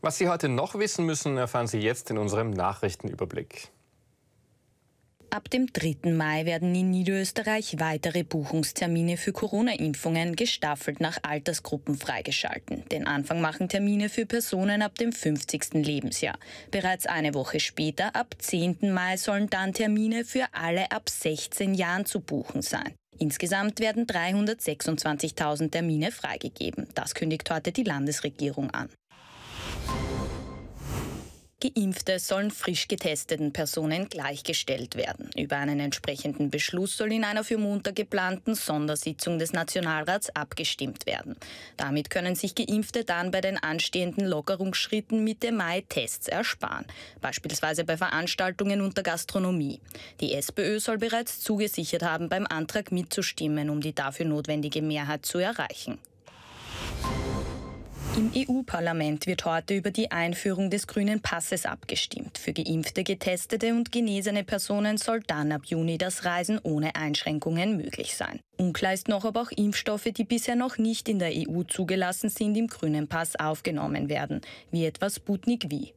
Was Sie heute noch wissen müssen, erfahren Sie jetzt in unserem Nachrichtenüberblick. Ab dem 3. Mai werden in Niederösterreich weitere Buchungstermine für Corona-Impfungen gestaffelt nach Altersgruppen freigeschalten. Den Anfang machen Termine für Personen ab dem 50. Lebensjahr. Bereits eine Woche später, ab 10. Mai, sollen dann Termine für alle ab 16 Jahren zu buchen sein. Insgesamt werden 326.000 Termine freigegeben. Das kündigt heute die Landesregierung an. Geimpfte sollen frisch getesteten Personen gleichgestellt werden. Über einen entsprechenden Beschluss soll in einer für Montag geplanten Sondersitzung des Nationalrats abgestimmt werden. Damit können sich Geimpfte dann bei den anstehenden Lockerungsschritten Mitte Mai Tests ersparen, beispielsweise bei Veranstaltungen unter Gastronomie. Die SPÖ soll bereits zugesichert haben, beim Antrag mitzustimmen, um die dafür notwendige Mehrheit zu erreichen. Im EU-Parlament wird heute über die Einführung des grünen Passes abgestimmt. Für geimpfte, getestete und genesene Personen soll dann ab Juni das Reisen ohne Einschränkungen möglich sein. Unklar ist noch, ob auch Impfstoffe, die bisher noch nicht in der EU zugelassen sind, im grünen Pass aufgenommen werden, wie etwa Sputnik V.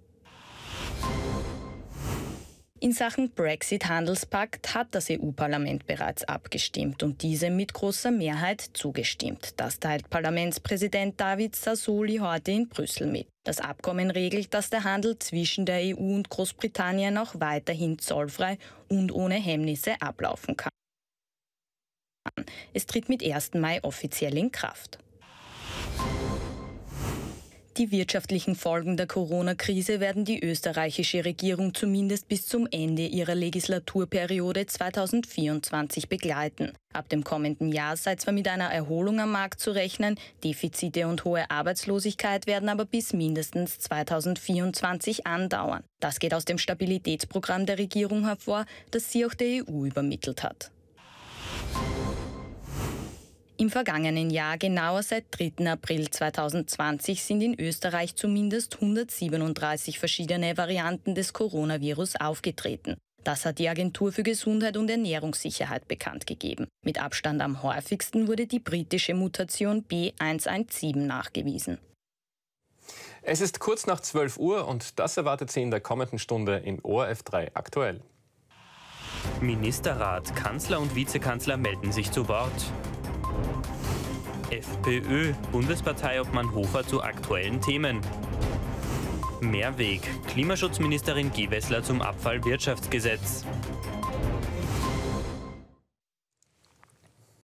In Sachen Brexit-Handelspakt hat das EU-Parlament bereits abgestimmt und diesem mit großer Mehrheit zugestimmt. Das teilt Parlamentspräsident David Sassoli heute in Brüssel mit. Das Abkommen regelt, dass der Handel zwischen der EU und Großbritannien auch weiterhin zollfrei und ohne Hemmnisse ablaufen kann. Es tritt mit 1. Mai offiziell in Kraft. Die wirtschaftlichen Folgen der Corona-Krise werden die österreichische Regierung zumindest bis zum Ende ihrer Legislaturperiode 2024 begleiten. Ab dem kommenden Jahr sei zwar mit einer Erholung am Markt zu rechnen, Defizite und hohe Arbeitslosigkeit werden aber bis mindestens 2024 andauern. Das geht aus dem Stabilitätsprogramm der Regierung hervor, das sie auch der EU übermittelt hat. Im vergangenen Jahr, genauer seit 3. April 2020, sind in Österreich zumindest 137 verschiedene Varianten des Coronavirus aufgetreten. Das hat die Agentur für Gesundheit und Ernährungssicherheit bekannt gegeben. Mit Abstand am häufigsten wurde die britische Mutation B117 nachgewiesen. Es ist kurz nach 12 Uhr und das erwartet Sie in der kommenden Stunde in ORF3 aktuell. Ministerrat, Kanzler und Vizekanzler melden sich zu Wort. FPÖ, Bundesparteiobmann Hofer zu aktuellen Themen. Mehrweg, Klimaschutzministerin Gewessler zum Abfallwirtschaftsgesetz.